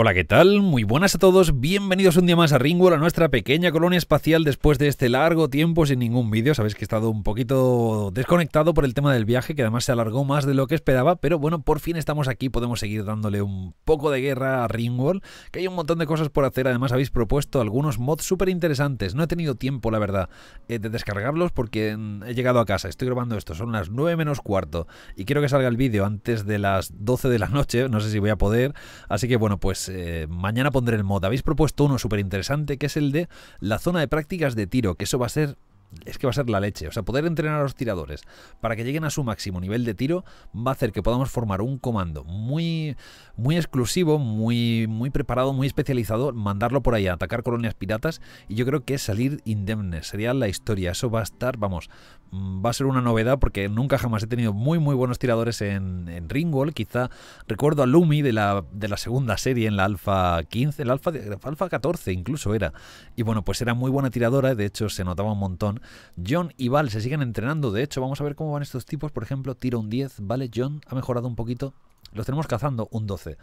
Hola, ¿qué tal? Muy buenas a todos, bienvenidos un día más a Ringworld, a nuestra pequeña colonia espacial después de este largo tiempo sin ningún vídeo. Sabéis que he estado un poquito desconectado por el tema del viaje, que además se alargó más de lo que esperaba, pero bueno, por fin estamos aquí, podemos seguir dándole un poco de guerra a Ringworld, que hay un montón de cosas por hacer, además habéis propuesto algunos mods súper interesantes. No he tenido tiempo, la verdad, eh, de descargarlos porque mm, he llegado a casa, estoy grabando esto, son las 9 menos cuarto, y quiero que salga el vídeo antes de las 12 de la noche, no sé si voy a poder, así que bueno, pues eh, mañana pondré el mod. Habéis propuesto uno súper interesante que es el de la zona de prácticas de tiro, que eso va a ser es que va a ser la leche. O sea, poder entrenar a los tiradores para que lleguen a su máximo nivel de tiro va a hacer que podamos formar un comando muy, muy exclusivo, muy, muy preparado, muy especializado, mandarlo por ahí a atacar colonias piratas y yo creo que salir indemne. Sería la historia. Eso va a estar, vamos, mm, va a ser una novedad porque nunca jamás he tenido muy, muy buenos tiradores en, en Ringwall. Quizá recuerdo a Lumi de la, de la segunda serie en la Alpha 15, el Alpha 14 incluso era. Y bueno, pues era muy buena tiradora, de hecho se notaba un montón John y Val se siguen entrenando, de hecho, vamos a ver cómo van estos tipos. Por ejemplo, tiro un 10, ¿vale? John ha mejorado un poquito. Los tenemos cazando un 12.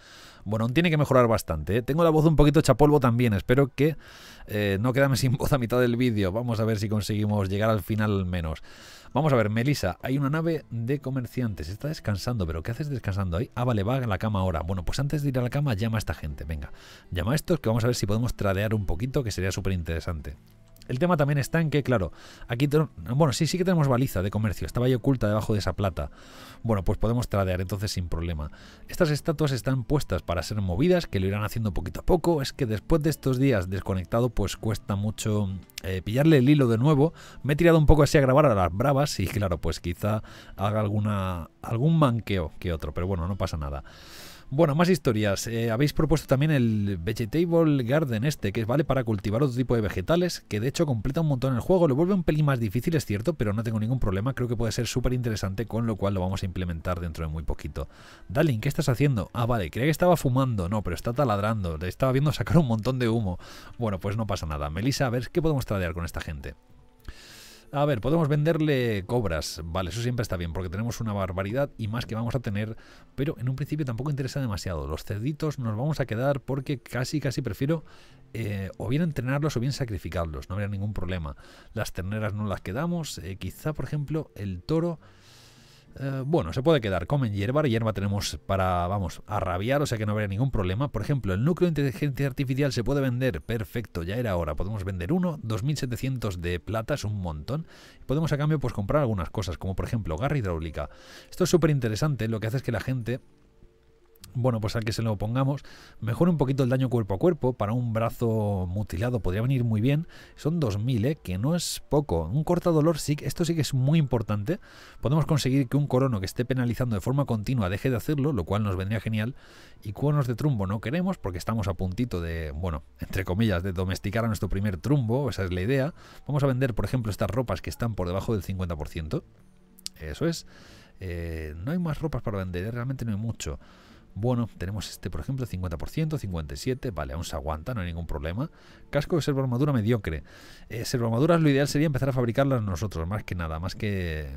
Bueno, tiene que mejorar bastante. ¿eh? Tengo la voz un poquito chapolvo también. Espero que eh, no quedarme sin voz a mitad del vídeo. Vamos a ver si conseguimos llegar al final al menos. Vamos a ver, Melissa, hay una nave de comerciantes. Está descansando, pero ¿qué haces descansando ahí? Ah, vale, va a la cama ahora. Bueno, pues antes de ir a la cama, llama a esta gente. Venga, llama a estos que vamos a ver si podemos tradear un poquito, que sería súper interesante. El tema también está en que, claro, aquí bueno, sí, sí que tenemos baliza de comercio, estaba ahí oculta debajo de esa plata. Bueno, pues podemos tradear entonces sin problema. Estas estatuas están puestas para ser movidas, que lo irán haciendo poquito a poco. Es que después de estos días desconectado, pues cuesta mucho eh, pillarle el hilo de nuevo. Me he tirado un poco así a grabar a las bravas y claro, pues quizá haga alguna algún manqueo que otro, pero bueno, no pasa nada. Bueno, más historias. Eh, habéis propuesto también el Vegetable Garden este, que vale para cultivar otro tipo de vegetales, que de hecho completa un montón el juego. Lo vuelve un pelín más difícil, es cierto, pero no tengo ningún problema. Creo que puede ser súper interesante, con lo cual lo vamos a implementar dentro de muy poquito. Darling, ¿qué estás haciendo? Ah, vale, creía que estaba fumando. No, pero está taladrando. Le estaba viendo sacar un montón de humo. Bueno, pues no pasa nada. Melissa, a ver qué podemos tradear con esta gente. A ver, podemos venderle cobras. Vale, eso siempre está bien, porque tenemos una barbaridad y más que vamos a tener. Pero en un principio tampoco interesa demasiado. Los cerditos nos vamos a quedar porque casi, casi prefiero eh, o bien entrenarlos o bien sacrificarlos. No habría ningún problema. Las terneras no las quedamos. Eh, quizá, por ejemplo, el toro... Eh, bueno, se puede quedar. Comen hierba, hierba tenemos para, vamos, a rabiar, o sea que no habría ningún problema. Por ejemplo, el núcleo de inteligencia artificial se puede vender, perfecto, ya era hora. Podemos vender uno, 2.700 de plata, es un montón. Podemos a cambio pues comprar algunas cosas, como por ejemplo garra hidráulica. Esto es súper interesante, lo que hace es que la gente bueno, pues al que se lo pongamos, mejora un poquito el daño cuerpo a cuerpo. Para un brazo mutilado podría venir muy bien. Son 2000, ¿eh? que no es poco. Un dolor sí, esto sí que es muy importante. Podemos conseguir que un corono que esté penalizando de forma continua deje de hacerlo, lo cual nos vendría genial. Y cuernos de trumbo no queremos porque estamos a puntito de, bueno, entre comillas, de domesticar a nuestro primer trumbo. Esa es la idea. Vamos a vender, por ejemplo, estas ropas que están por debajo del 50%. Eso es. Eh, no hay más ropas para vender, ¿eh? realmente no hay mucho. Bueno, tenemos este, por ejemplo, 50%, 57%, vale, aún se aguanta, no hay ningún problema. Casco de armadura mediocre. Eh, servo armaduras lo ideal sería empezar a fabricarlas nosotros, más que nada, más que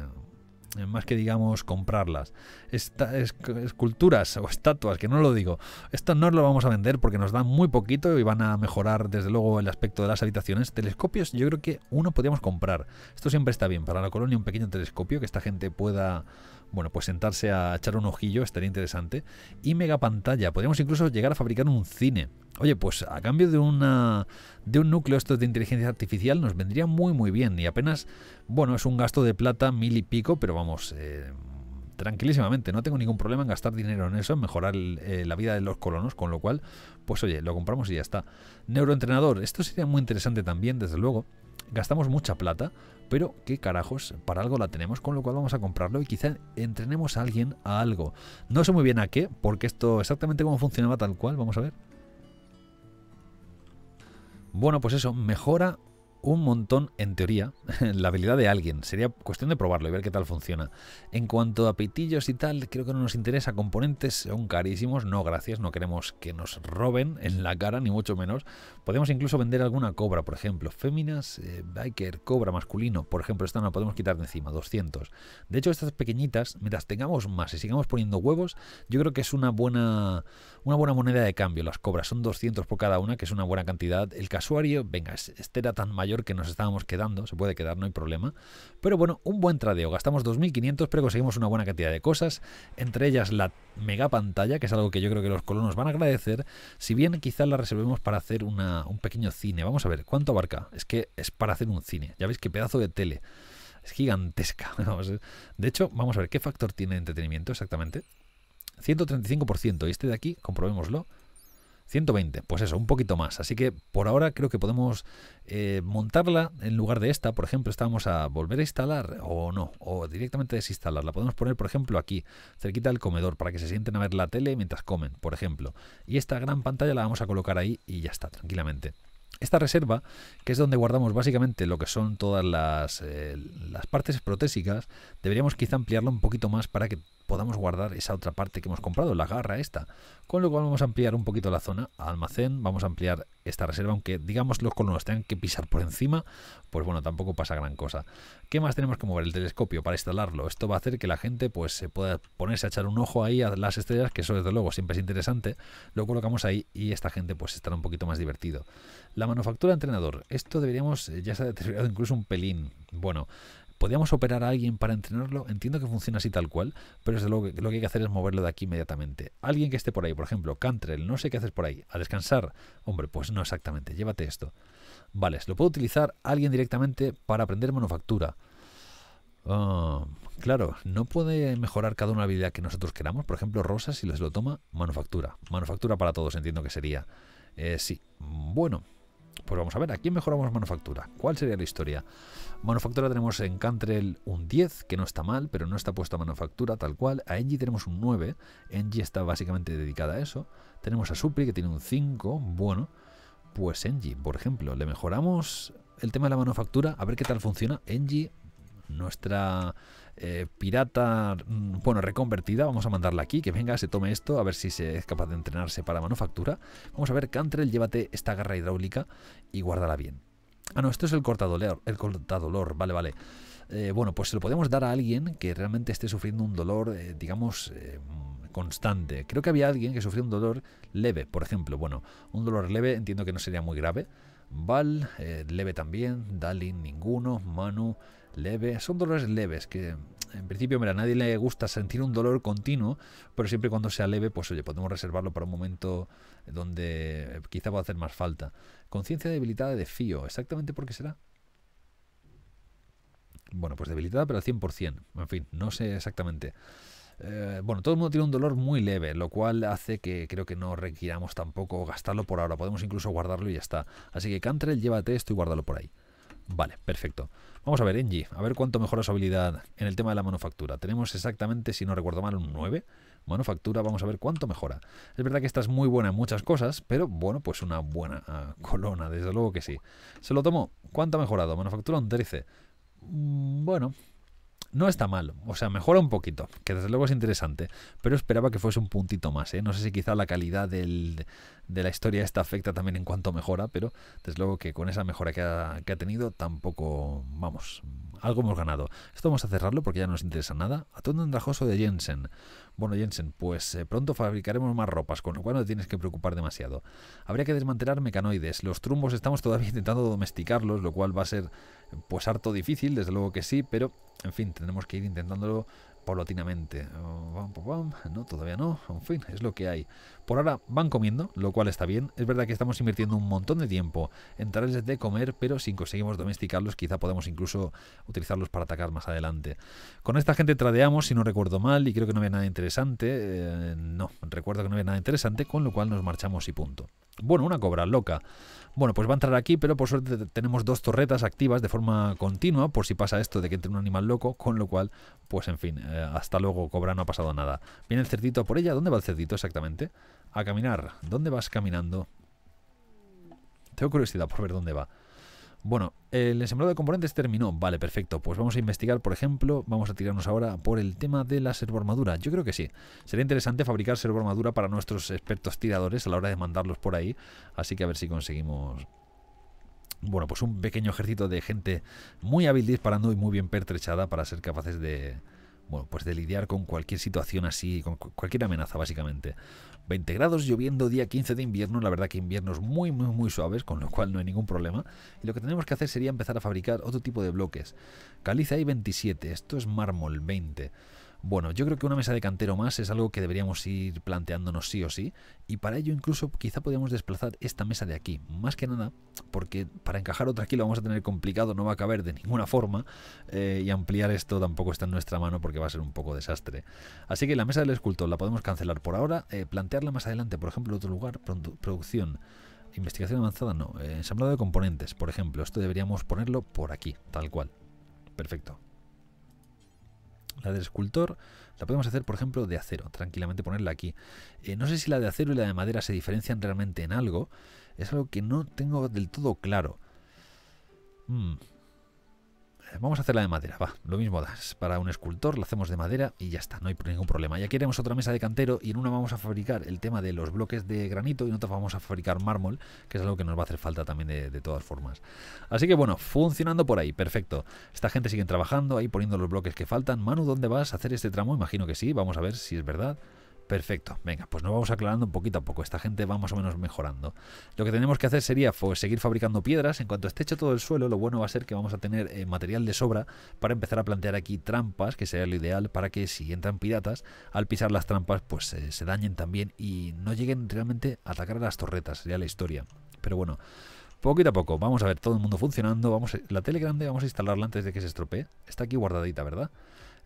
eh, más que digamos comprarlas. Esta, esculturas o estatuas, que no lo digo. Estas no lo vamos a vender porque nos dan muy poquito y van a mejorar desde luego el aspecto de las habitaciones. Telescopios, yo creo que uno podríamos comprar. Esto siempre está bien. Para la colonia un pequeño telescopio que esta gente pueda bueno, pues sentarse a echar un ojillo estaría interesante. Y mega pantalla, podríamos incluso llegar a fabricar un cine. Oye, pues a cambio de una de un núcleo esto de inteligencia artificial nos vendría muy muy bien y apenas, bueno, es un gasto de plata mil y pico, pero vamos, eh, tranquilísimamente. No tengo ningún problema en gastar dinero en eso, en mejorar eh, la vida de los colonos, con lo cual, pues oye, lo compramos y ya está. Neuroentrenador, esto sería muy interesante también, desde luego gastamos mucha plata, pero qué carajos, para algo la tenemos, con lo cual vamos a comprarlo y quizá entrenemos a alguien a algo. No sé muy bien a qué, porque esto exactamente cómo funcionaba tal cual, vamos a ver. Bueno, pues eso, mejora un montón, en teoría, la habilidad de alguien. Sería cuestión de probarlo y ver qué tal funciona. En cuanto a pitillos y tal, creo que no nos interesa. Componentes son carísimos. No, gracias. No queremos que nos roben en la cara, ni mucho menos. Podemos incluso vender alguna cobra, por ejemplo. Féminas, biker, eh, cobra masculino. Por ejemplo, esta no la podemos quitar de encima. 200. De hecho, estas pequeñitas, mientras tengamos más y sigamos poniendo huevos, yo creo que es una buena, una buena moneda de cambio. Las cobras son 200 por cada una, que es una buena cantidad. El casuario, venga, este era tan mayor que nos estábamos quedando. Se puede quedar, no hay problema. Pero bueno, un buen tradeo. Gastamos 2.500, pero conseguimos una buena cantidad de cosas. Entre ellas la mega pantalla, que es algo que yo creo que los colonos van a agradecer. Si bien quizás la reservemos para hacer un pequeño cine. Vamos a ver, ¿cuánto abarca? Es que es para hacer un cine. Ya veis qué pedazo de tele. Es gigantesca. De hecho, vamos a ver, ¿qué factor tiene entretenimiento exactamente? 135%. Y este de aquí, comprobémoslo, 120, pues eso, un poquito más. Así que por ahora creo que podemos eh, montarla en lugar de esta. Por ejemplo, vamos a volver a instalar o no, o directamente desinstalarla. Podemos poner, por ejemplo, aquí, cerquita del comedor, para que se sienten a ver la tele mientras comen, por ejemplo. Y esta gran pantalla la vamos a colocar ahí y ya está, tranquilamente. Esta reserva, que es donde guardamos básicamente lo que son todas las, eh, partes protésicas, deberíamos quizá ampliarla un poquito más para que podamos guardar esa otra parte que hemos comprado, la garra esta. Con lo cual vamos a ampliar un poquito la zona almacén, vamos a ampliar esta reserva, aunque digamos los colonos tengan que pisar por encima, pues bueno, tampoco pasa gran cosa. ¿Qué más tenemos que mover? El telescopio para instalarlo. Esto va a hacer que la gente pues se pueda ponerse a echar un ojo ahí a las estrellas, que eso desde luego siempre es interesante. Lo colocamos ahí y esta gente pues estará un poquito más divertido. La manufactura entrenador. Esto deberíamos, eh, ya se ha deteriorado incluso un pelín. Bueno, ¿Podríamos operar a alguien para entrenarlo? Entiendo que funciona así tal cual, pero desde luego lo que hay que hacer es moverlo de aquí inmediatamente. Alguien que esté por ahí, por ejemplo, Cantrell, no sé qué haces por ahí, a descansar. Hombre, pues no exactamente, llévate esto. Vale, lo puedo utilizar alguien directamente para aprender manufactura. Ah, claro, no puede mejorar cada una habilidad que nosotros queramos. Por ejemplo, Rosa, si les lo toma, manufactura. Manufactura para todos, entiendo que sería. Eh, sí, bueno, pues vamos a ver, ¿a quién mejoramos manufactura? ¿Cuál sería la historia? Manufactura tenemos en Cantrell un 10, que no está mal, pero no está puesta a manufactura tal cual. A Engie tenemos un 9, Engie está básicamente dedicada a eso. Tenemos a Supri, que tiene un 5, bueno. Pues Engie, por ejemplo, le mejoramos el tema de la manufactura, a ver qué tal funciona. Engie nuestra eh, pirata, mm, bueno, reconvertida, vamos a mandarla aquí, que venga, se tome esto, a ver si se es capaz de entrenarse para manufactura. Vamos a ver, Cantrell, llévate esta garra hidráulica y guárdala bien. Ah, no, esto es el cortadolor, el cortadolor, vale, vale. Eh, bueno, pues se lo podemos dar a alguien que realmente esté sufriendo un dolor, eh, digamos, constante. Creo que había alguien que sufrió un dolor leve, por ejemplo. Bueno, un dolor leve entiendo que no sería muy grave. Val, leve también. Dalin, ninguno. Manu, leve. Son dolores leves que en principio, mira, a nadie le gusta sentir un dolor continuo, pero siempre cuando sea leve, pues oye, podemos reservarlo para un momento donde eh, quizá va a hacer más falta. Conciencia debilitada de fío, ¿exactamente por qué será? Bueno, pues debilitada, pero al 100%. En fin, no sé exactamente. Eh, bueno, todo el mundo tiene un dolor muy leve, lo cual hace que creo que no requiramos tampoco gastarlo por ahora. Podemos incluso guardarlo y ya está. Así que Cantrell, llévate esto y guárdalo por ahí. Vale, perfecto. Vamos a ver, Engie, a ver cuánto mejora su habilidad en el tema de la manufactura. Tenemos exactamente, si no recuerdo mal, un 9. Manufactura, vamos a ver cuánto mejora. Es verdad que esta es muy buena en muchas cosas, pero bueno, pues una buena ah, colona, desde luego que sí. Se lo tomó. ¿Cuánto ha mejorado? Manufactura un 13. Mm, bueno, no está mal, o sea, mejora un poquito, que desde luego es interesante, pero esperaba que fuese un puntito más. ¿eh? No sé si quizá la calidad del, de la historia esta afecta también en cuanto mejora, pero desde luego que con esa mejora que ha, tenido tampoco, vamos, algo hemos ganado. Esto vamos a cerrarlo porque ya no nos interesa nada. todo andrajoso de Jensen. Bueno, Jensen, pues eh, pronto fabricaremos más ropas, con lo cual no te tienes que preocupar demasiado. Habría que desmantelar mecanoides. Los trumbos estamos todavía intentando domesticarlos, lo cual va a ser pues harto difícil, desde luego que sí, pero en fin, tendremos que ir intentándolo paulatinamente. No, todavía no, en fin, es lo que hay. Por ahora van comiendo, lo cual está bien. Es verdad que estamos invirtiendo un montón de tiempo en tratarles de comer, pero si conseguimos domesticarlos, quizá podemos incluso utilizarlos para atacar más adelante. Con esta gente tradeamos, si no recuerdo mal, y creo que no había nada interesante. Eh, no, recuerdo que no había nada interesante, con lo cual nos marchamos y punto. Bueno, una cobra loca. Bueno, pues va a entrar aquí, pero por suerte tenemos dos torretas activas de forma continua, por si pasa esto de que entre un animal loco, con lo cual, pues en fin, eh, hasta luego, cobra, no ha pasado nada. Viene el cerdito por ella, ¿dónde va el cerdito exactamente? A caminar, ¿dónde vas caminando? Tengo curiosidad por ver dónde va. Bueno, el ensamblado de componentes terminó. Vale, perfecto. Pues vamos a investigar, por ejemplo, vamos a tirarnos ahora por el tema de la armadura Yo creo que sí. Sería interesante fabricar servoarmadura para nuestros expertos tiradores a la hora de mandarlos por ahí. Así que a ver si conseguimos bueno, pues un pequeño ejército de gente muy hábil disparando y muy bien pertrechada para ser capaces de, bueno, pues de lidiar con cualquier situación así, con cualquier amenaza básicamente. 20 grados, lloviendo día 15 de invierno, la verdad que inviernos muy, muy, muy suaves, con lo cual no hay ningún problema. Y lo que tenemos que hacer sería empezar a fabricar otro tipo de bloques. Caliza hay 27, esto es mármol 20. Bueno, yo creo que una mesa de cantero más es algo que deberíamos ir planteándonos sí o sí, y para ello incluso quizá podríamos desplazar esta mesa de aquí, más que nada porque para encajar otra aquí lo vamos a tener complicado, no va a caber de ninguna forma, eh, y ampliar esto tampoco está en nuestra mano porque va a ser un poco desastre. Así que la mesa del escultor la podemos cancelar por ahora, eh, plantearla más adelante, por ejemplo, en otro lugar, producción. Investigación avanzada no, eh, ensamblado de componentes, por ejemplo, esto deberíamos ponerlo por aquí, tal cual. Perfecto. La del escultor la podemos hacer, por ejemplo, de acero, tranquilamente ponerla aquí. Eh, no sé si la de acero y la de madera se diferencian realmente en algo. Es algo que no tengo del todo claro. Mm, Vamos a hacerla de madera, va, lo mismo das. Para un escultor la hacemos de madera y ya está, no hay ningún problema. Ya queremos otra mesa de cantero y en una vamos a fabricar el tema de los bloques de granito y en otra vamos a fabricar mármol, que es algo que nos va a hacer falta también de, de todas formas. Así que bueno, funcionando por ahí, perfecto. Esta gente sigue trabajando, ahí poniendo los bloques que faltan. Manu, ¿dónde vas a hacer este tramo? Imagino que sí, vamos a ver si es verdad. Perfecto, venga, pues nos vamos aclarando un poquito a poco. Esta gente va más o menos mejorando. Lo que tenemos que hacer sería seguir fabricando piedras. En cuanto esté hecho todo el suelo, lo bueno va a ser que vamos a tener eh, material de sobra para empezar a plantear aquí trampas, que sería lo ideal para que si entran piratas, al pisar las trampas, pues eh, se dañen también y no lleguen realmente a atacar a las torretas. Sería la historia. Pero bueno, poquito a poco. Vamos a ver todo el mundo funcionando. Vamos La tele grande vamos a instalarla antes de que se estropee. Está aquí guardadita, ¿verdad?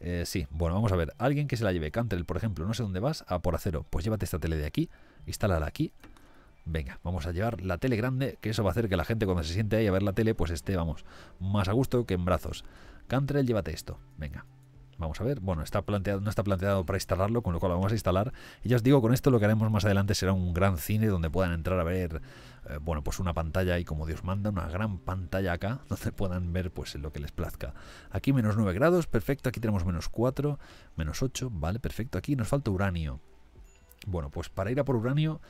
Eh, sí, bueno, vamos a ver. Alguien que se la lleve, Cantrell, por ejemplo, no sé dónde vas, a por acero. Pues llévate esta tele de aquí, instálala aquí. Venga, vamos a llevar la tele grande, que eso va a hacer que la gente cuando se siente ahí a ver la tele, pues esté, vamos, más a gusto que en brazos. Cantrell, llévate esto. Venga, Vamos a ver. Bueno, está planteado, no está planteado para instalarlo, con lo cual lo vamos a instalar. Y ya os digo, con esto lo que haremos más adelante será un gran cine donde puedan entrar a ver, eh, bueno, pues una pantalla y como Dios manda, una gran pantalla acá, donde puedan ver pues lo que les plazca. Aquí menos 9 grados, perfecto. Aquí tenemos menos 4, menos 8, vale, perfecto. Aquí nos falta uranio. Bueno, pues para ir a por uranio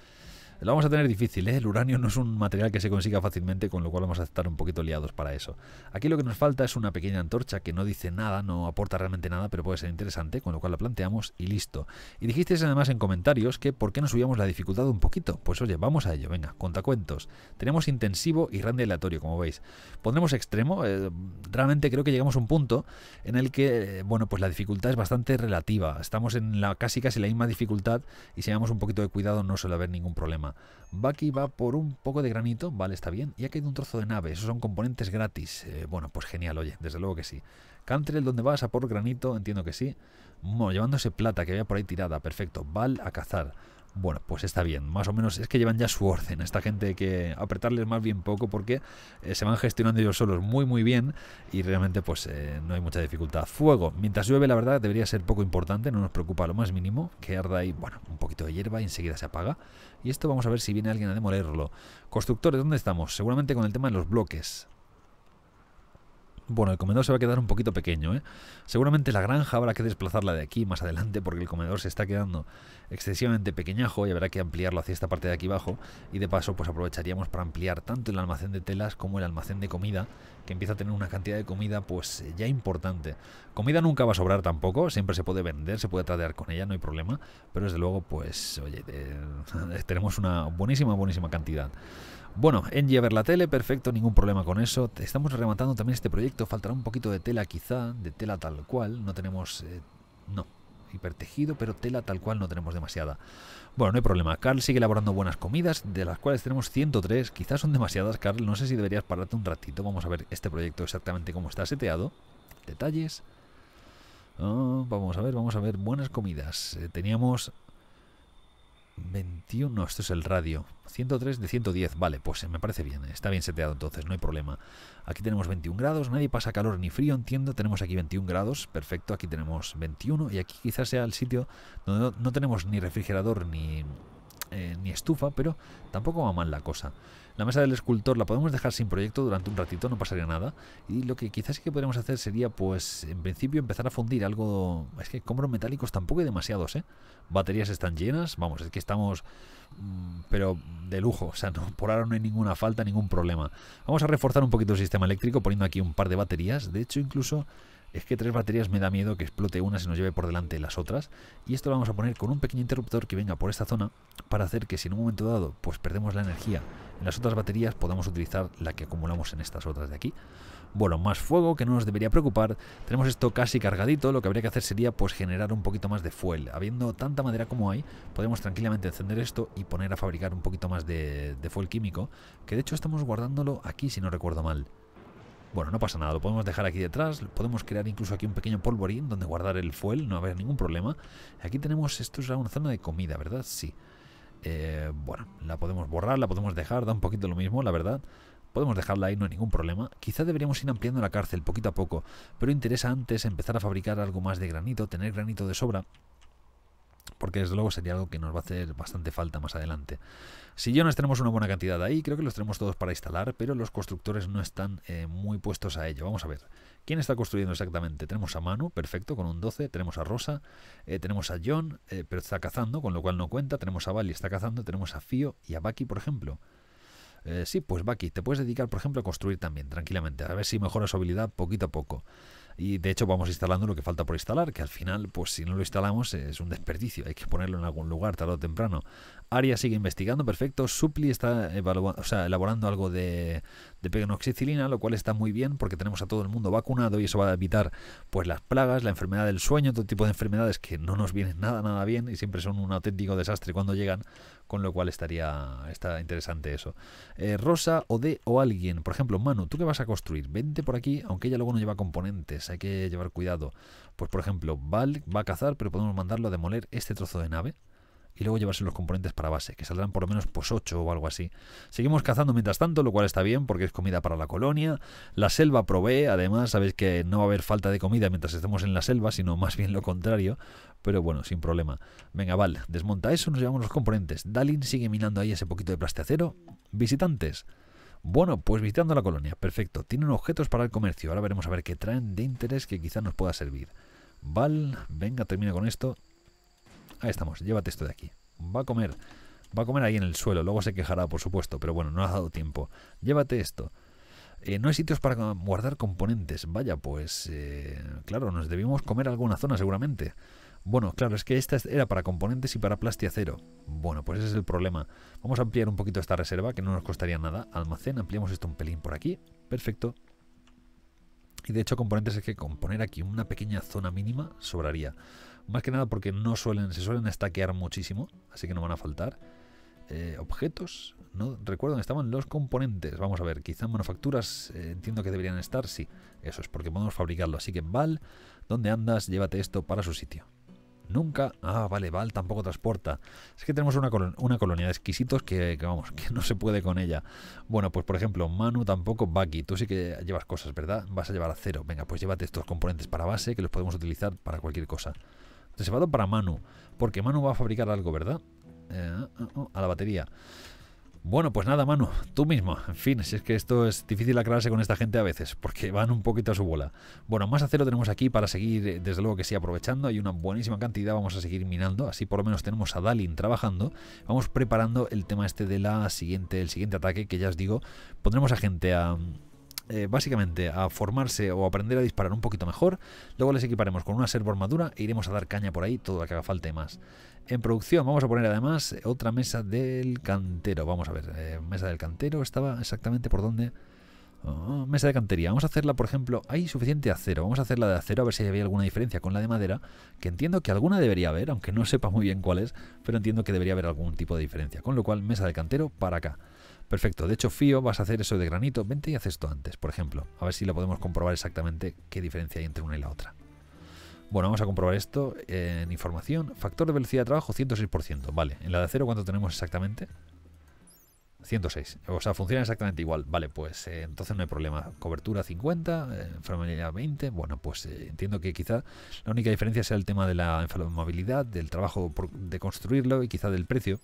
lo vamos a tener difícil, ¿eh? El uranio no es un material que se consiga fácilmente, con lo cual vamos a estar un poquito liados para eso. Aquí lo que nos falta es una pequeña antorcha que no dice nada, no aporta realmente nada, pero puede ser interesante, con lo cual la planteamos y listo. Y dijisteis además en comentarios que por qué no subíamos la dificultad un poquito. Pues oye, vamos a ello, venga, contacuentos. Tenemos intensivo y grande aleatorio, como veis. Pondremos extremo, eh, realmente creo que llegamos a un punto en el que, eh, bueno, pues la dificultad es bastante relativa. Estamos en la casi casi la misma dificultad y si llevamos un poquito de cuidado no suele haber ningún problema. Bucky va por un poco de granito, vale, está bien, y ha caído un trozo de nave, esos son componentes gratis. Eh, bueno, pues genial, oye, desde luego que sí. Cantrell, ¿dónde vas? A por granito, entiendo que sí. Bueno, llevándose plata que había por ahí tirada, perfecto. Val a cazar. Bueno, pues está bien, más o menos es que llevan ya su orden, esta gente que apretarles más bien poco porque eh, se van gestionando ellos solos muy muy bien y realmente pues eh, no hay mucha dificultad. Fuego, mientras llueve la verdad debería ser poco importante, no nos preocupa lo más mínimo, que arda ahí, bueno, un poquito de hierba y enseguida se apaga. Y esto vamos a ver si viene alguien a demolerlo. Constructores, ¿dónde estamos? Seguramente con el tema de los bloques. Bueno, el comedor se va a quedar un poquito pequeño, ¿eh? Seguramente la granja habrá que desplazarla de aquí más adelante porque el comedor se está quedando excesivamente pequeñajo y habrá que ampliarlo hacia esta parte de aquí abajo y de paso pues aprovecharíamos para ampliar tanto el almacén de telas como el almacén de comida que empieza a tener una cantidad de comida pues eh, ya importante. Comida nunca va a sobrar tampoco, siempre se puede vender, se puede tradear con ella, no hay problema, pero desde luego pues oye, eh, tenemos una buenísima, buenísima cantidad. Bueno, en a ver la tele, perfecto, ningún problema con eso. Estamos rematando también este proyecto, faltará un poquito de tela quizá, de tela tal cual, no tenemos... Eh, no, hipertejido, pero tela tal cual no tenemos demasiada. Bueno, no hay problema. Carl sigue elaborando buenas comidas, de las cuales tenemos 103. Quizás son demasiadas, Carl. No sé si deberías pararte un ratito. Vamos a ver este proyecto exactamente cómo está seteado. Detalles. Ah, vamos a ver, vamos a ver. Buenas comidas. Eh, teníamos 21, esto es el radio. 103 de 110, vale, pues eh, me parece bien, eh, está bien seteado entonces, no hay problema. Aquí tenemos 21 grados, nadie pasa calor ni frío, entiendo, tenemos aquí 21 grados, perfecto, aquí tenemos 21 y aquí quizás sea el sitio donde no, tenemos ni refrigerador ni, eh, ni estufa, pero tampoco va mal la cosa. La mesa del escultor la podemos dejar sin proyecto durante un ratito, no pasaría nada. Y lo que quizás sí que podríamos hacer sería, pues, en principio empezar a fundir algo... Es que cromos metálicos tampoco hay demasiados, ¿eh? Baterías están llenas, vamos, es que estamos... Mm, pero de lujo, o sea, por ahora no hay ninguna falta, ningún problema. Vamos a reforzar un poquito el sistema eléctrico poniendo aquí un par de baterías. De hecho, incluso es que tres baterías me da miedo que explote una se nos lleve por delante las otras y esto lo vamos a poner con un pequeño interruptor que venga por esta zona para hacer que si en un momento dado pues perdemos la energía en las otras baterías podamos utilizar la que acumulamos en estas otras de aquí. Bueno, más fuego que no nos debería preocupar, tenemos esto casi cargadito, lo que habría que hacer sería pues generar un poquito más de fuel. Habiendo tanta madera como hay, podemos tranquilamente encender esto y poner a fabricar un poquito más de, de fuel químico, que de hecho estamos guardándolo aquí si no recuerdo mal. Bueno, no pasa nada, lo podemos dejar aquí detrás, podemos crear incluso aquí un pequeño polvorín donde guardar el fuel, no habrá ningún problema. Aquí tenemos, esto es una zona de comida, ¿verdad? Sí. Eh, bueno, la podemos borrar, la podemos dejar, da un poquito lo mismo, la verdad. Podemos dejarla ahí, no hay ningún problema. Quizá deberíamos ir ampliando la cárcel poquito a poco, pero interesa antes empezar a fabricar algo más de granito, tener granito de sobra porque desde luego sería algo que nos va a hacer bastante falta más adelante. Si Sillones tenemos una buena cantidad ahí, creo que los tenemos todos para instalar, pero los constructores no están eh, muy puestos a ello. Vamos a ver, ¿quién está construyendo exactamente? Tenemos a Manu, perfecto, con un 12, tenemos a Rosa, eh, tenemos a John, eh, pero está cazando, con lo cual no cuenta, tenemos a Bali, está cazando, tenemos a Fio y a Baki, por ejemplo. sí, pues Baki, te puedes dedicar, por ejemplo, a construir también, tranquilamente, a ver si mejora su habilidad poquito a poco y de hecho vamos instalando lo que falta por instalar, que al final, pues si no lo instalamos es un desperdicio, hay que ponerlo en algún lugar tarde o temprano. Aria sigue investigando, perfecto. Supli está elaborando algo de, de penoxicilina, lo cual está muy bien porque tenemos a todo el mundo vacunado y eso va a evitar pues las plagas, la enfermedad del sueño, todo tipo de enfermedades que no nos vienen nada nada bien y siempre son un auténtico desastre cuando llegan, con lo cual estaría está interesante eso. Eh, Rosa o de o alguien, por ejemplo, Manu, ¿tú qué vas a construir? Vente por aquí, aunque ella luego no lleva componentes, hay que llevar cuidado. Pues por ejemplo, Val va a cazar, pero podemos mandarlo a demoler este trozo de nave y luego llevarse los componentes para base, que saldrán por lo menos pues 8 o algo así. Seguimos cazando mientras tanto, lo cual está bien porque es comida para la colonia. La selva provee, además sabéis que no va a haber falta de comida mientras estemos en la selva, sino más bien lo contrario. Pero bueno, sin problema. Venga, Val, desmonta eso, nos llevamos los componentes. Dalin sigue minando ahí ese poquito de plastiacero. Visitantes. Bueno, pues visitando la colonia, perfecto. Tienen objetos para el comercio. Ahora veremos a ver qué traen de interés que quizás nos pueda servir. Val, venga, termina con esto. Ahí estamos, llévate esto de aquí. Va a comer, va a comer ahí en el suelo, luego se quejará, por supuesto, pero bueno, no ha dado tiempo. Llévate esto. Eh, no hay sitios para guardar componentes. Vaya, pues eh, claro, nos debimos comer alguna zona seguramente. Bueno, claro, es que esta era para componentes y para cero. Bueno, pues ese es el problema. Vamos a ampliar un poquito esta reserva, que no nos costaría nada. Almacén, ampliamos esto un pelín por aquí. Perfecto. Y de hecho, componentes es que componer aquí una pequeña zona mínima sobraría. Más que nada porque no suelen, se suelen estaquear muchísimo, así que no van a faltar. Eh, objetos, no recuerdo dónde estaban los componentes. Vamos a ver, quizá manufacturas eh, entiendo que deberían estar, sí, eso es porque podemos fabricarlo. Así que Val, ¿dónde andas? Llévate esto para su sitio. Nunca. Ah, vale, Val tampoco transporta. Es que tenemos una, colonia de exquisitos que, que, vamos, que no se puede con ella. Bueno, pues por ejemplo, Manu tampoco, Bucky. Tú sí que llevas cosas, ¿verdad? Vas a llevar a cero. Venga, pues llévate estos componentes para base que los podemos utilizar para cualquier cosa. Reservado para Manu. Porque Manu va a fabricar algo, ¿verdad? Eh, ah, ah, oh, a la batería. Bueno, pues nada, Manu, tú mismo. En fin, si es que esto es difícil aclararse con esta gente a veces, porque van un poquito a su bola. Bueno, más acero tenemos aquí para seguir, eh, desde luego que sí, aprovechando. Hay una buenísima cantidad, vamos a seguir minando. Así por lo menos tenemos a Dalin trabajando. Vamos preparando el tema este de la siguiente, el siguiente ataque, que ya os digo, pondremos a gente a eh, básicamente a formarse o aprender a disparar un poquito mejor. Luego les equiparemos con una servo armadura e iremos a dar caña por ahí, todo lo que haga falta y más. En producción vamos a poner además otra mesa del cantero. Vamos a ver, eh, mesa del cantero estaba exactamente por donde... Ah, mesa de cantería. Vamos a hacerla, por ejemplo, hay suficiente acero. Vamos a hacerla de acero a ver si había alguna diferencia con la de madera, que entiendo que alguna debería haber, aunque no sepa muy bien cuál es, pero entiendo que debería haber algún tipo de diferencia. Con lo cual, mesa del cantero para acá. Perfecto, de hecho, Fío, vas a hacer eso de granito. Vente y haz esto antes, por ejemplo. A ver si lo podemos comprobar exactamente qué diferencia hay entre una y la otra. Bueno, vamos a comprobar esto en información. Factor de velocidad de trabajo 106%. Vale, en la de acero, ¿cuánto tenemos exactamente? 106. O sea, funciona exactamente igual. Vale, pues eh, entonces no hay problema. Cobertura 50, enfermedad 20. Bueno, pues eh, entiendo que quizá la única diferencia sea el tema de la enfermabilidad, del trabajo de construirlo y quizá del precio.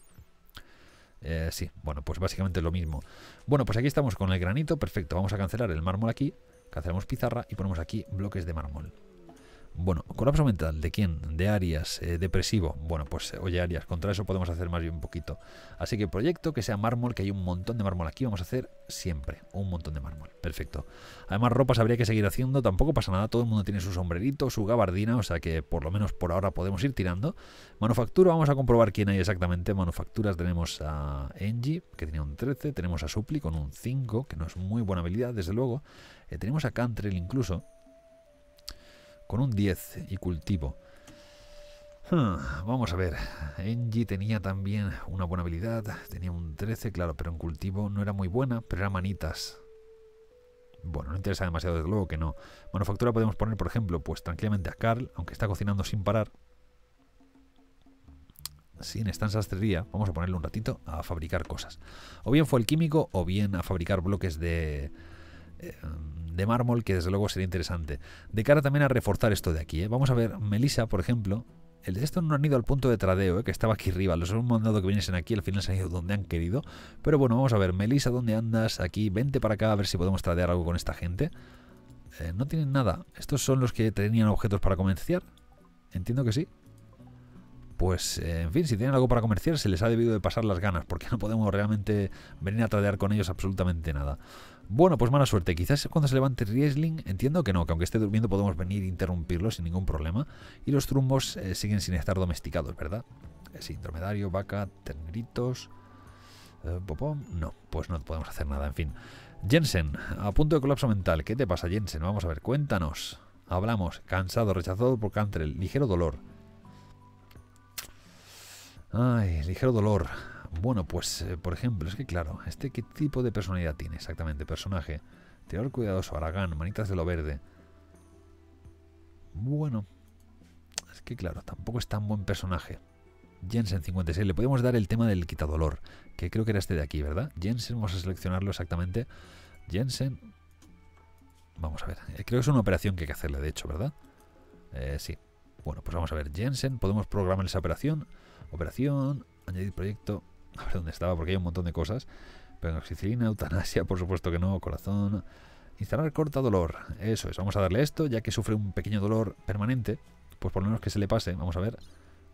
Eh, sí, bueno, pues básicamente lo mismo. Bueno, pues aquí estamos con el granito, perfecto. Vamos a cancelar el mármol aquí, cancelamos pizarra y ponemos aquí bloques de mármol. Bueno, colapso mental, ¿de quién? De Arias, eh, depresivo. Bueno, pues eh, oye Arias, contra eso podemos hacer más bien un poquito. Así que proyecto que sea mármol, que hay un montón de mármol aquí, vamos a hacer siempre un montón de mármol. Perfecto. Además, ropas habría que seguir haciendo, tampoco pasa nada, todo el mundo tiene su sombrerito, su gabardina, o sea que por lo menos por ahora podemos ir tirando. Manufactura, vamos a comprobar quién hay exactamente. Manufacturas tenemos a Engie, que tenía un 13, tenemos a Supli con un 5, que no es muy buena habilidad, desde luego. Eh, tenemos a Cantrell incluso, con un 10 y cultivo. Ah, vamos a ver, Engie tenía también una buena habilidad, tenía un 13, claro, pero en cultivo no era muy buena, pero era manitas. Bueno, no interesa demasiado, desde luego que no. Manufactura podemos poner, por ejemplo, pues tranquilamente a Carl, aunque está cocinando sin parar. Sin en sastrería, vamos a ponerle un ratito a fabricar cosas. O bien fue el químico, o bien a fabricar bloques de, eh, de mármol que desde luego sería interesante. De cara también a reforzar esto de aquí, ¿eh? vamos a ver, Melissa, por ejemplo, el de estos no han ido al punto de tradeo, ¿eh? que estaba aquí arriba. Los hemos mandado que viniesen aquí, al final se han ido donde han querido. Pero bueno, vamos a ver. Melissa, ¿dónde andas? Aquí, vente para acá a ver si podemos tradear algo con esta gente. no tienen nada. ¿Estos son los que tenían objetos para comerciar? Entiendo que sí. Pues, en fin, si tienen algo para comerciar, se les ha debido de pasar las ganas, porque no podemos realmente venir a tradear con ellos absolutamente nada. Bueno, pues mala suerte. Quizás cuando se levante Riesling, entiendo que no, que aunque esté durmiendo podemos venir e interrumpirlo sin ningún problema. Y los trumbos eh, siguen sin estar domesticados, ¿verdad? Es eh, sí, vaca, terneritos... Eh, no, pues no podemos hacer nada, en fin. Jensen, a punto de colapso mental. ¿Qué te pasa, Jensen? Vamos a ver, cuéntanos. Hablamos. Cansado, rechazado por Cantrell. Ligero dolor. Ay, ligero dolor. Bueno, pues, eh, por ejemplo, es que claro, ¿este qué tipo de personalidad tiene exactamente? Personaje. teor cuidadoso, Aragán, manitas de lo verde. Bueno, es que claro, tampoco es tan buen personaje. Jensen 56, le podemos dar el tema del quitadolor, que creo que era este de aquí, ¿verdad? Jensen, vamos a seleccionarlo exactamente. Jensen, vamos a ver, eh, creo que es una operación que hay que hacerle, de hecho, ¿verdad? Eh, sí. Bueno, pues vamos a ver, Jensen, podemos programar esa operación. Operación, añadir proyecto, a ver dónde estaba, porque hay un montón de cosas. Penoxicilina, eutanasia, por supuesto que no, corazón. Instalar corta dolor, eso es, vamos a darle esto, ya que sufre un pequeño dolor permanente, pues por lo menos que se le pase, vamos a ver.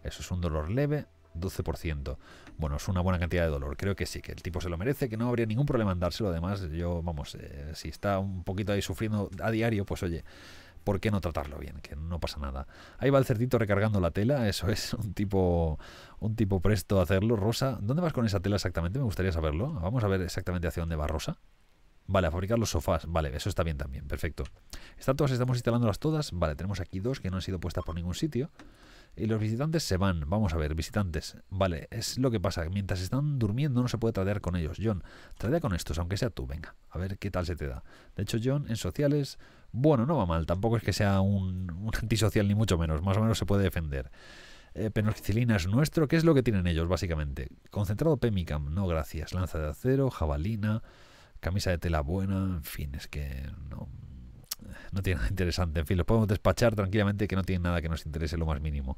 Eso es un dolor leve, 12%. Bueno, es una buena cantidad de dolor. Creo que sí, que el tipo se lo merece, que no habría ningún problema en dárselo. Además, yo, vamos, eh, si está un poquito ahí sufriendo a diario, pues oye, ¿por qué no tratarlo bien? Que no pasa nada. Ahí va el cerdito recargando la tela, eso es un tipo, un tipo presto a hacerlo. Rosa, ¿dónde vas con esa tela exactamente? Me gustaría saberlo. Vamos a ver exactamente hacia dónde va Rosa. Vale, a fabricar los sofás. Vale, eso está bien también. Perfecto. todas, estamos instalándolas todas. Vale, tenemos aquí dos que no han sido puestas por ningún sitio. Y los visitantes se van. Vamos a ver, visitantes. Vale, es lo que pasa. Mientras están durmiendo no se puede tradear con ellos. John, tradea con estos, aunque sea tú. Venga, a ver qué tal se te da. De hecho, John, en sociales, bueno, no va mal. Tampoco es que sea un, antisocial ni mucho menos. Más o menos se puede defender. Eh, es nuestro. ¿Qué es lo que tienen ellos, básicamente? Concentrado Pemicam, no gracias. Lanza de acero, jabalina, camisa de tela buena. En fin, es que no, no tiene nada interesante. En fin, los podemos despachar tranquilamente que no tienen nada que nos interese lo más mínimo.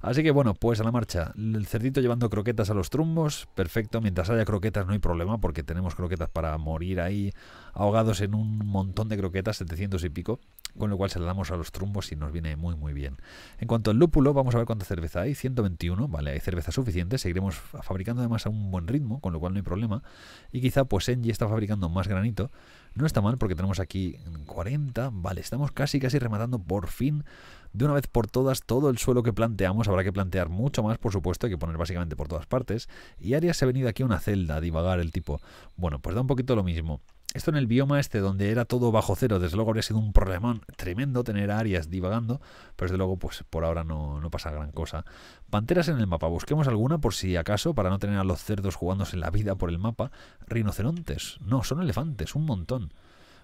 Así que bueno, pues a la marcha. El cerdito llevando croquetas a los trumbos, perfecto. Mientras haya croquetas no hay problema porque tenemos croquetas para morir ahí ahogados en un montón de croquetas, 700 y pico con lo cual se la damos a los trumbos y nos viene muy muy bien. En cuanto al lúpulo, vamos a ver cuánta cerveza hay, 121, vale, hay cerveza suficiente, seguiremos fabricando además a un buen ritmo, con lo cual no hay problema, y quizá pues Engie está fabricando más granito, no está mal porque tenemos aquí 40, vale, estamos casi casi rematando por fin de una vez por todas todo el suelo que planteamos. Habrá que plantear mucho más, por supuesto, hay que poner básicamente por todas partes. Y Arias se ha venido aquí a una celda a divagar el tipo. Bueno, pues da un poquito lo mismo. Esto en el bioma este, donde era todo bajo cero, desde luego habría sido un problemón tremendo tener áreas divagando, pero desde luego, pues por ahora no, pasa gran cosa. Panteras en el mapa, busquemos alguna por si acaso, para no tener a los cerdos jugándose la vida por el mapa. Rinocerontes, no, son elefantes, un montón.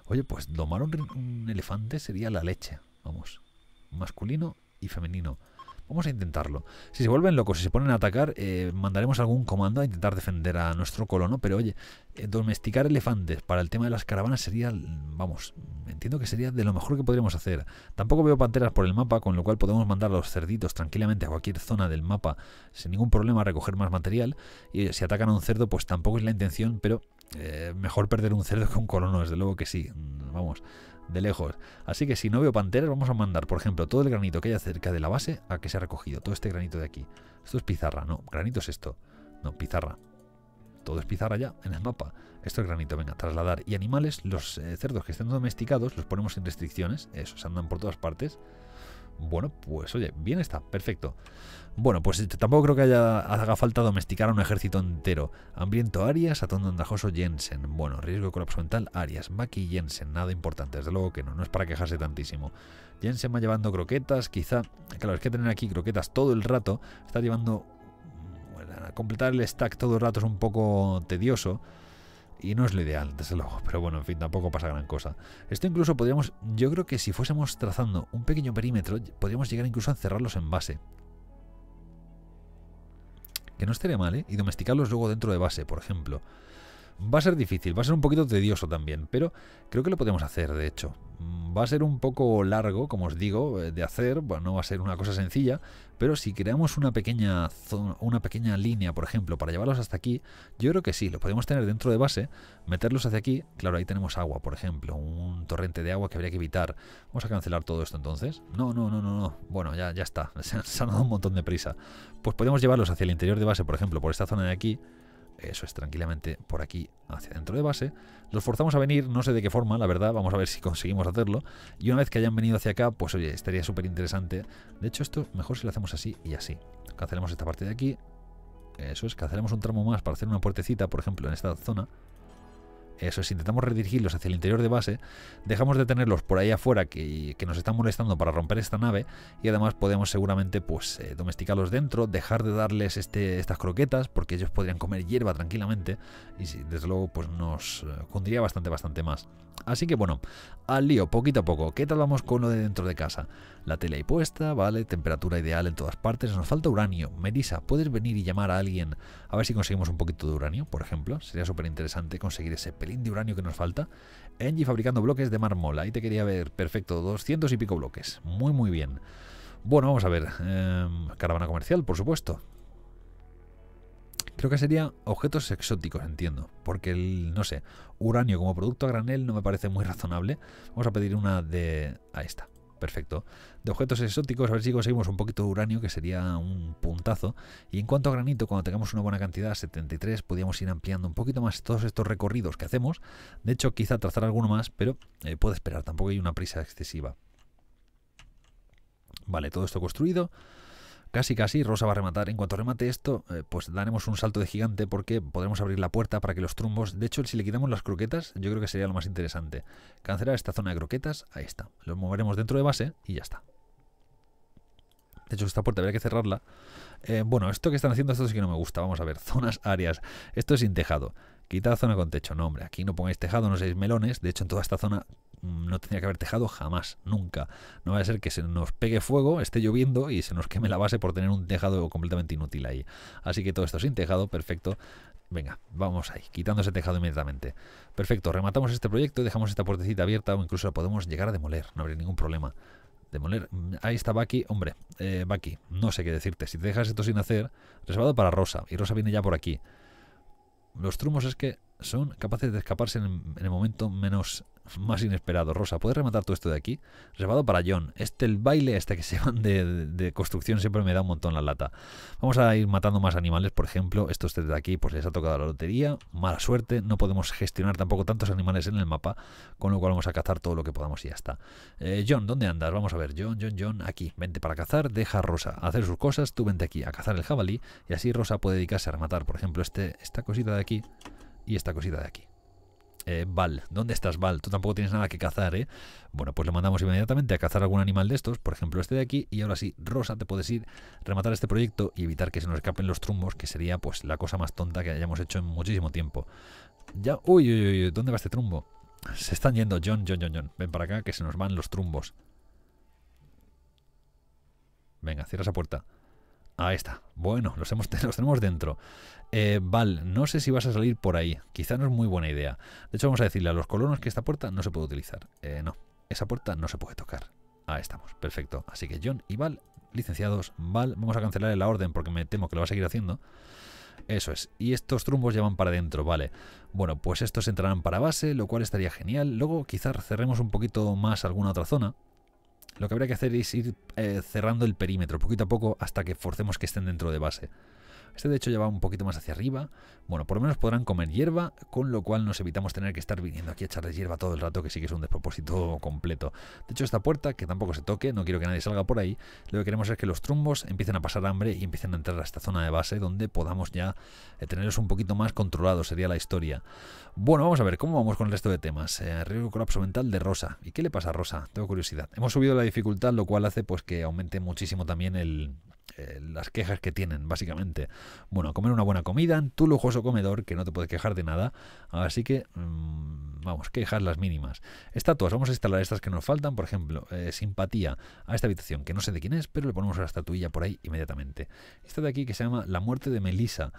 Oye, pues domar un elefante sería la leche, vamos. Masculino y femenino. Vamos a intentarlo. Si se vuelven locos y si se ponen a atacar, eh, mandaremos algún comando a intentar defender a nuestro colono. Pero oye, eh, domesticar elefantes para el tema de las caravanas sería, vamos, entiendo que sería de lo mejor que podríamos hacer. Tampoco veo panteras por el mapa, con lo cual podemos mandar a los cerditos tranquilamente a cualquier zona del mapa sin ningún problema a recoger más material. Y eh, si atacan a un cerdo, pues tampoco es la intención, pero mejor perder un cerdo que un colono, desde luego que sí. Mm, vamos de lejos. Así que si no veo panteras, vamos a mandar, por ejemplo, todo el granito que haya cerca de la base a que se ha recogido. Todo este granito de aquí. Esto es pizarra, no. Granito es esto. No, pizarra. Todo es pizarra ya en el mapa. Esto es granito, venga, trasladar. Y animales, los eh, cerdos que estén domesticados, los ponemos sin restricciones. Esos andan por todas partes. Bueno, pues oye, bien está, perfecto. Bueno, pues este, tampoco creo que haya, haga falta domesticar a un ejército entero. Hambriento Arias, atón andajoso Jensen. Bueno, riesgo de colapso mental Arias, Maki Jensen, nada importante, desde luego que no, no es para quejarse tantísimo. Jensen va llevando croquetas, quizá, claro, es que tener aquí croquetas todo el rato, está llevando, bueno, a completar el stack todo el rato es un poco tedioso. Y no es lo ideal, desde luego, pero bueno, en fin, tampoco pasa gran cosa. Esto incluso podríamos, yo creo que si fuésemos trazando un pequeño perímetro, podríamos llegar incluso a encerrarlos en base. Que no estaría mal, ¿eh? Y domesticarlos luego dentro de base, por ejemplo. Va a ser difícil, va a ser un poquito tedioso también, pero creo que lo podemos hacer, de hecho. Mm, va a ser un poco largo, como os digo, eh, de hacer, bueno, no va a ser una cosa sencilla, pero si creamos una pequeña zona, una pequeña línea, por ejemplo, para llevarlos hasta aquí, yo creo que sí, lo podemos tener dentro de base, meterlos hacia aquí, claro, ahí tenemos agua, por ejemplo, un torrente de agua que habría que evitar. Vamos a cancelar todo esto entonces. No, no, no, no, no. Bueno, ya, ya está. Se se han dado un montón de prisa. Pues podemos llevarlos hacia el interior de base, por ejemplo, por esta zona de aquí eso es, tranquilamente por aquí hacia dentro de base. Los forzamos a venir, no sé de qué forma, la verdad, vamos a ver si conseguimos hacerlo. Y una vez que hayan venido hacia acá, pues oye, estaría súper interesante. De hecho, esto mejor si lo hacemos así y así. Cancelemos esta parte de aquí. Eso es, cancelemos un tramo más para hacer una puertecita, por ejemplo, en esta zona. Eso es, intentamos redirigirlos hacia el interior de base, dejamos de tenerlos por ahí afuera que, nos están molestando para romper esta nave y además podemos seguramente pues eh, domesticarlos dentro, dejar de darles este, estas croquetas porque ellos podrían comer hierba tranquilamente y desde luego pues nos eh, cundiría bastante, bastante más. Así que bueno, al lío, poquito a poco. ¿Qué tal vamos con lo de dentro de casa? La tele ahí puesta, vale, temperatura ideal en todas partes. Nos falta uranio. Melissa, ¿puedes venir y llamar a alguien a ver si conseguimos un poquito de uranio, por ejemplo? Sería súper interesante conseguir ese pelín de uranio que nos falta. Engie fabricando bloques de mármol. Ahí te quería ver. Perfecto, 200 y pico bloques. Muy, muy bien. Bueno, vamos a ver. Em, caravana comercial, por supuesto. Creo que sería objetos exóticos, entiendo. Porque el, no sé, uranio como producto a granel no me parece muy razonable. Vamos a pedir una de... Ahí esta. Perfecto. De objetos exóticos, a ver si conseguimos un poquito de uranio, que sería un puntazo. Y en cuanto a granito, cuando tengamos una buena cantidad, 73, podríamos ir ampliando un poquito más todos estos recorridos que hacemos. De hecho, quizá trazar alguno más, pero puedo eh, puede esperar, tampoco hay una prisa excesiva. Vale, todo esto construido. Casi, casi, Rosa va a rematar. En cuanto remate esto, eh, pues daremos un salto de gigante porque podremos abrir la puerta para que los trumbos... De hecho, si le quitamos las croquetas, yo creo que sería lo más interesante. Cancelar esta zona de croquetas, ahí está. Lo moveremos dentro de base y ya está. De hecho, esta puerta habría que cerrarla. Eh, bueno, esto que están haciendo, esto sí que no me gusta. Vamos a ver, zonas áreas. Esto es sin tejado. la zona con techo. No, hombre, aquí no pongáis tejado, no seáis melones. De hecho, en toda esta zona no tendría que haber tejado jamás, nunca. No va a ser que se nos pegue fuego, esté lloviendo y se nos queme la base por tener un tejado completamente inútil ahí. Así que todo esto sin tejado, perfecto. Venga, vamos ahí, quitando ese tejado inmediatamente. Perfecto, rematamos este proyecto y dejamos esta puertecita abierta o incluso la podemos llegar a demoler, no habría ningún problema. Demoler, mm, ahí está Bucky, hombre, eh, no sé qué decirte, si te dejas esto sin hacer, reservado para Rosa, y Rosa viene ya por aquí. Los trumos es que son capaces de escaparse en, el momento menos más inesperado. Rosa, ¿puedes rematar todo esto de aquí? Reservado para John. Este el baile este que se van de, construcción siempre me da un montón la lata. Vamos a ir matando más animales, por ejemplo. esto este de aquí, pues les ha tocado la lotería. Mala suerte. No podemos gestionar tampoco tantos animales en el mapa, con lo cual vamos a cazar todo lo que podamos y ya está. Eh, John, ¿dónde andas? Vamos a ver. John, John, John, aquí. Vente para cazar, deja a Rosa hacer sus cosas. Tú vente aquí a cazar el jabalí y así Rosa puede dedicarse a rematar, por ejemplo, este, esta cosita de aquí y esta cosita de aquí. Eh, Val, ¿dónde estás Val? Tú tampoco tienes nada que cazar, ¿eh? Bueno, pues le mandamos inmediatamente a cazar algún animal de estos, por ejemplo este de aquí, y ahora sí, Rosa, te puedes ir, rematar este proyecto y evitar que se nos escapen los trumbos, que sería pues la cosa más tonta que hayamos hecho en muchísimo tiempo. Ya, uy, uy, uy, ¿dónde va este trumbo? Se están yendo, John, John, John, John, ven para acá que se nos van los trumbos. Venga, cierra esa puerta. Ahí está. Bueno, los, hemos, tenemos dentro. Eh, Val, no sé si vas a salir por ahí. Quizá no es muy buena idea. De hecho, vamos a decirle a los colonos que esta puerta no se puede utilizar. Eh, no, esa puerta no se puede tocar. Ahí estamos, perfecto. Así que John y Val, licenciados, Val, vamos a cancelar la orden porque me temo que lo va a seguir haciendo. Eso es. Y estos trumbos ya van para adentro, vale. Bueno, pues estos entrarán para base, lo cual estaría genial. Luego quizás cerremos un poquito más alguna otra zona. Lo que habría que hacer es ir eh, cerrando el perímetro, poquito a poco, hasta que forcemos que estén dentro de base. Este de hecho ya va un poquito más hacia arriba. Bueno, por lo menos podrán comer hierba, con lo cual nos evitamos tener que estar viniendo aquí a echarles hierba todo el rato, que sí que es un despropósito completo. De hecho, esta puerta, que tampoco se toque, no quiero que nadie salga por ahí, lo que queremos es que los trumbos empiecen a pasar hambre y empiecen a entrar a esta zona de base donde podamos ya eh, tenerlos un poquito más controlados, sería la historia. Bueno, vamos a ver cómo vamos con el resto de temas. Eh, Riego colapso mental de Rosa. ¿Y qué le pasa a Rosa? Tengo curiosidad. Hemos subido la dificultad, lo cual hace pues que aumente muchísimo también el, eh, las quejas que tienen, básicamente. Bueno, comer una buena comida en tu lujoso comedor, que no te puedes quejar de nada. Así que, mm, vamos, quejas las mínimas. Estatuas, vamos a instalar estas que nos faltan. Por ejemplo, eh, simpatía a esta habitación, que no sé de quién es, pero le ponemos la estatuilla por ahí inmediatamente. Esta de aquí que se llama La muerte de Melisa.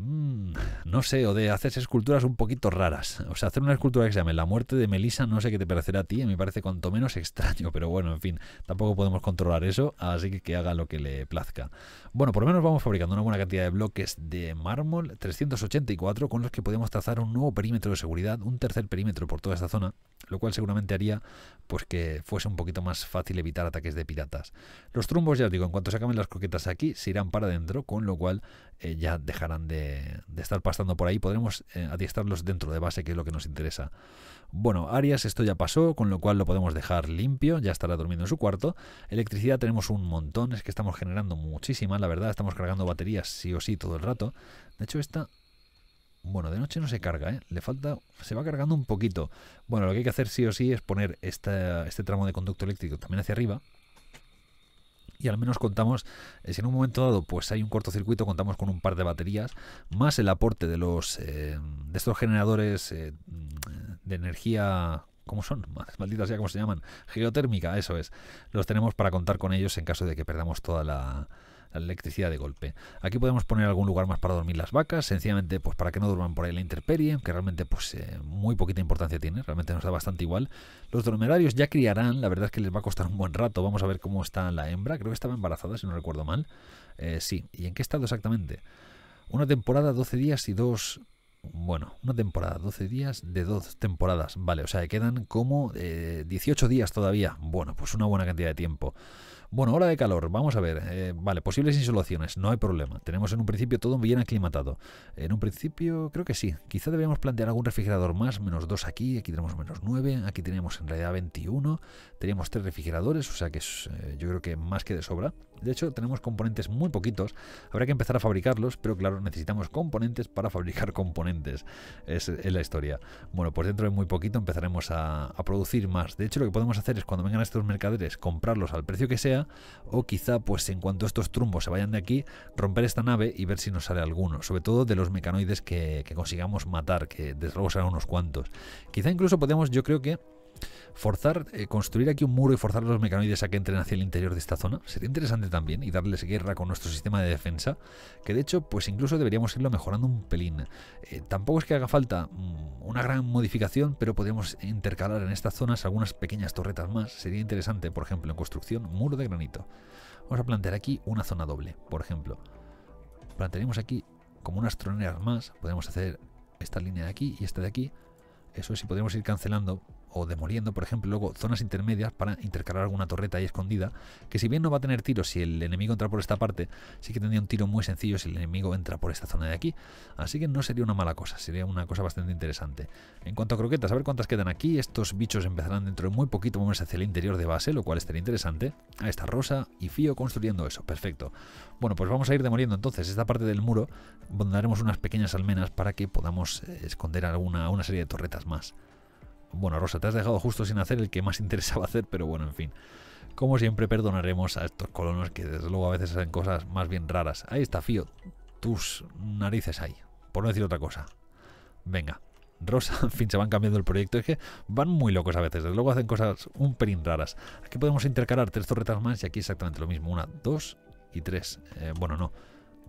Mm, no sé, o de hacer esculturas un poquito raras. O sea, hacer una escultura que se llame La muerte de Melissa, no sé qué te parecerá a ti, me parece cuanto menos extraño, pero bueno, en fin, tampoco podemos controlar eso, así que que haga lo que le plazca. Bueno, por lo menos vamos fabricando una buena cantidad de bloques de mármol, 384, con los que podemos trazar un nuevo perímetro de seguridad, un tercer perímetro por toda esta zona, lo cual seguramente haría pues que fuese un poquito más fácil evitar ataques de piratas. Los trumbos, ya os digo, en cuanto se acaben las coquetas aquí, se irán para adentro, con lo cual eh, ya dejarán de eh, de, estar pasando por ahí, podremos eh, adiestrarlos dentro de base, que es lo que nos interesa. Bueno, Arias esto ya pasó, con lo cual lo podemos dejar limpio, ya estará durmiendo en su cuarto. Electricidad tenemos un montón, es que estamos generando muchísima, la verdad, estamos cargando baterías sí o sí todo el rato. De hecho, esta bueno, de noche no se carga, ¿eh? Le falta... Se va cargando un poquito. Bueno, lo que hay que hacer sí o sí es poner este tramo de conducto eléctrico también hacia arriba y al menos contamos, eh, si en un momento dado pues hay un cortocircuito, contamos con un par de baterías, más el aporte de los eh, de estos generadores eh, de energía ¿Cómo son? malditas sea, ¿cómo se llaman? Geotérmica, eso es. Los tenemos para contar con ellos en caso de que perdamos toda la, la electricidad de golpe. Aquí podemos poner algún lugar más para dormir las vacas, sencillamente pues para que no duerman por ahí la intemperie, que realmente pues eh, muy poquita importancia tiene, realmente nos da bastante igual. Los dromedarios ya criarán, la verdad es que les va a costar un buen rato, vamos a ver cómo está la hembra, creo que estaba embarazada si no recuerdo mal. Eh, sí, ¿y en qué estado exactamente? Una temporada, 12 días y dos bueno, una temporada, 12 días de dos temporadas, vale, o sea, quedan como 18 eh, días todavía, bueno, pues una buena cantidad de tiempo. Bueno, hora de calor, vamos a ver. Eh, vale, posibles insolaciones, no hay problema. Tenemos en un principio todo bien aclimatado. En un principio creo que sí. Quizá deberíamos plantear algún refrigerador más, menos dos aquí, aquí tenemos menos 9, aquí tenemos en realidad 21, teníamos tres refrigeradores, o sea que eh, yo creo que más que de sobra. De hecho, tenemos componentes muy poquitos. Habrá que empezar a fabricarlos, pero claro, necesitamos componentes para fabricar componentes. Es, la historia. Bueno, pues dentro de muy poquito empezaremos a, producir más. De hecho, lo que podemos hacer es cuando vengan estos mercaderes, comprarlos al precio que sea, o quizá, pues en cuanto estos trumbos se vayan de aquí, romper esta nave y ver si nos sale alguno. Sobre todo de los mecanoides que, que consigamos matar, que desde luego serán unos cuantos. Quizá incluso podemos, yo creo que forzar, eh, construir aquí un muro y forzar los mecanoides a que entren hacia el interior de esta zona. Sería interesante también y darles guerra con nuestro sistema de defensa, que de hecho, pues incluso deberíamos irlo mejorando un pelín. Eh, tampoco es que haga falta mm, una gran modificación, pero podríamos intercalar en estas zonas algunas pequeñas torretas más. Sería interesante, por ejemplo, en construcción, muro de granito. Vamos a plantear aquí una zona doble, por ejemplo. Plantearemos aquí como unas troneras más. Podemos hacer esta línea de aquí y esta de aquí. Eso sí, podemos ir cancelando o demoliendo, por ejemplo, luego zonas intermedias para intercalar alguna torreta ahí escondida, que si bien no va a tener tiros si el enemigo entra por esta parte, sí que tendría un tiro muy sencillo si el enemigo entra por esta zona de aquí. Así que no sería una mala cosa, sería una cosa bastante interesante. En cuanto a croquetas, a ver cuántas quedan aquí. Estos bichos empezarán dentro de muy poquito a moverse hacia el interior de base, lo cual estaría interesante. Ahí está Rosa y Fío construyendo eso, perfecto. Bueno, pues vamos a ir demoliendo entonces esta parte del muro, donde haremos unas pequeñas almenas para que podamos eh, esconder alguna una serie de torretas más. Bueno, Rosa, te has dejado justo sin hacer el que más interesaba hacer, pero bueno, en fin. Como siempre, perdonaremos a estos colonos que desde luego a veces hacen cosas más bien raras. Ahí está, Fío. Tus narices ahí. Por no decir otra cosa. Venga. Rosa, en fin, se van cambiando el proyecto. Es que van muy locos a veces. Desde luego hacen cosas un pelín raras. Aquí podemos intercalar tres torretas más y aquí exactamente lo mismo. Una, dos y tres. Eh, bueno, no.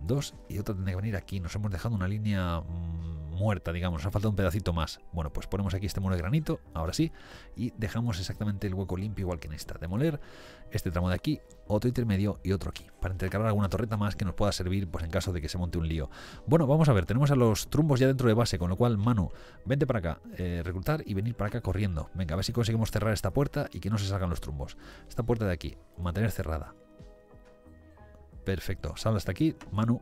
Dos y otra tendría que venir aquí. Nos hemos dejado una línea mm, muerta, digamos, nos ha faltado un pedacito más. Bueno, pues ponemos aquí este muro de granito, ahora sí, y dejamos exactamente el hueco limpio igual que en esta. Demoler este tramo de aquí, otro intermedio y otro aquí, para intercalar alguna torreta más que nos pueda servir pues en caso de que se monte un lío. Bueno, vamos a ver, tenemos a los trumbos ya dentro de base, con lo cual, Manu, vente para acá, eh, reclutar y venir para acá corriendo. Venga, a ver si conseguimos cerrar esta puerta y que no se salgan los trumbos. Esta puerta de aquí, mantener cerrada. Perfecto, sal hasta aquí, Manu,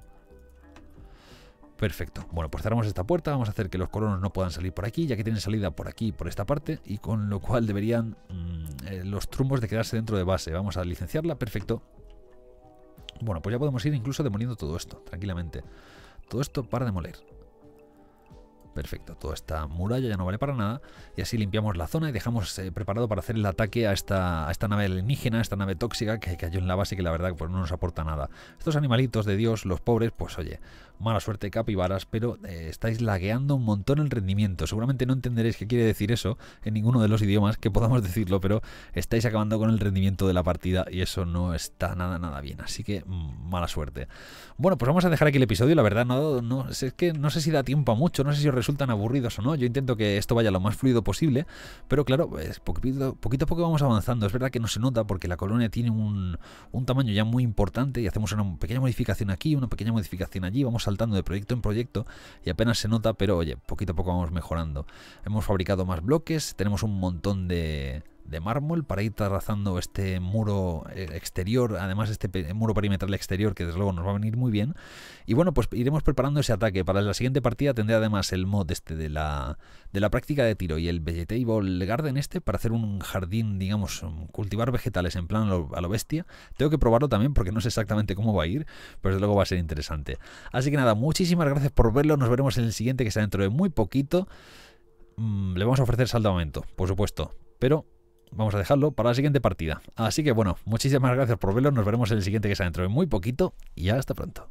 Perfecto. Bueno, pues cerramos esta puerta, vamos a hacer que los colonos no puedan salir por aquí, ya que tienen salida por aquí, por esta parte, y con lo cual deberían mm, eh, los trumbos de quedarse dentro de base. Vamos a licenciarla, perfecto. Bueno, pues ya podemos ir incluso demoliendo todo esto, tranquilamente. Todo esto para demoler. Perfecto, toda esta muralla ya no vale para nada. Y así limpiamos la zona y dejamos eh, preparado para hacer el ataque a esta, esta nave alienígena, esta nave tóxica que cayó en la base y que la verdad pues, no nos aporta nada. Estos animalitos de Dios, los pobres, pues oye, mala suerte capibaras, pero eh, estáis lagueando un montón el rendimiento. Seguramente no entenderéis qué quiere decir eso en ninguno de los idiomas que podamos decirlo, pero estáis acabando con el rendimiento de la partida y eso no está nada, nada bien. Así que mm, mala suerte. Bueno, pues vamos a dejar aquí el episodio. La verdad, no, es que no sé si da tiempo a mucho, no sé si os resultan aburridos o no. Yo intento que esto vaya lo más fluido posible, pero claro, poquito, poquito, a poco vamos avanzando. Es verdad que no se nota porque la colonia tiene un, un tamaño ya muy importante y hacemos una pequeña modificación aquí, una pequeña modificación allí, vamos saltando de proyecto en proyecto y apenas se nota, pero oye, poquito a poco vamos mejorando. Hemos fabricado más bloques, tenemos un montón de de mármol para ir trazando este muro eh, exterior, además este muro perimetral exterior que desde luego nos va a venir muy bien. Y bueno, pues iremos preparando ese ataque. Para la siguiente partida tendré además el mod este de la, de la práctica de tiro y el Vegetable Garden este para hacer un jardín, digamos, cultivar vegetales en plan a lo, bestia. Tengo que probarlo también porque no sé exactamente cómo va a ir, pero desde luego va a ser interesante. Así que nada, muchísimas gracias por verlo. Nos veremos en el siguiente que será dentro de muy poquito. Mm, le vamos a ofrecer saldo por supuesto. Pero vamos a dejarlo para la siguiente partida. Así que bueno, muchísimas gracias por verlo. Nos veremos en el siguiente que sea dentro de muy poquito y hasta pronto.